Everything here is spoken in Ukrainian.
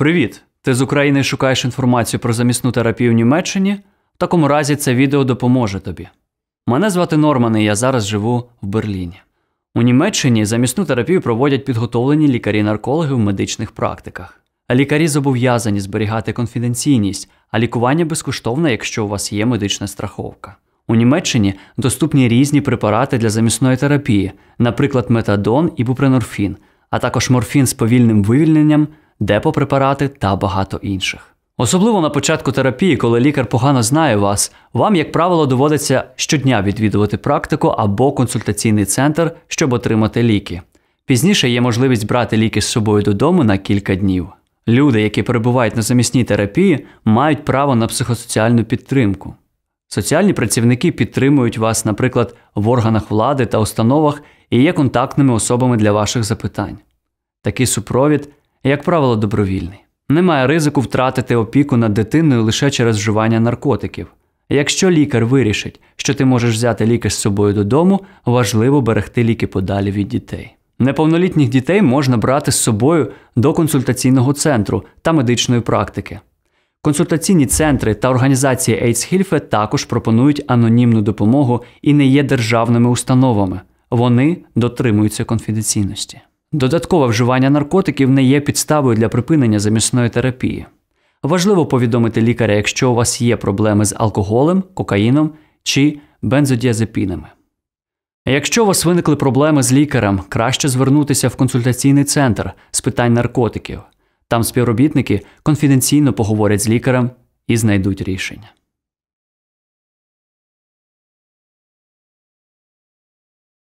Привіт! Ти з України шукаєш інформацію про замісну терапію в Німеччині? В такому разі це відео допоможе тобі. Мене звати Норман і я зараз живу в Берліні. У Німеччині замісну терапію проводять підготовлені лікарі-наркологи в медичних практиках. Лікарі зобов'язані зберігати конфіденційність, а лікування безкоштовне, якщо у вас є медична страховка. У Німеччині доступні різні препарати для замісної терапії, наприклад, метадон і бупренорфін, а також морфін з повільним вивільненням депопрепарати та багато інших. Особливо на початку терапії, коли лікар погано знає вас, вам, як правило, доводиться щодня відвідувати практику або консультаційний центр, щоб отримати ліки. Пізніше є можливість брати ліки з собою додому на кілька днів. Люди, які перебувають на замісній терапії, мають право на психосоціальну підтримку. Соціальні працівники підтримують вас, наприклад, в органах влади та установах і є контактними особами для ваших запитань. Такий супровід як правило, добровільний. Немає ризику втратити опіку над дитиною лише через вживання наркотиків. Якщо лікар вирішить, що ти можеш взяти ліки з собою додому, важливо берегти ліки подалі від дітей. Неповнолітніх дітей можна брати з собою до консультаційного центру та медичної практики. Консультаційні центри та організації AIDS-Hilfe також пропонують анонімну допомогу і не є державними установами. Вони дотримуються конфіденційності. Додаткове вживання наркотиків не є підставою для припинення замісної терапії. Важливо повідомити лікаря, якщо у вас є проблеми з алкоголем, кокаїном чи бензодіазепінами. Якщо у вас виникли проблеми з лікарем, краще звернутися в консультаційний центр з питань наркотиків. Там співробітники конфіденційно поговорять з лікарем і знайдуть рішення.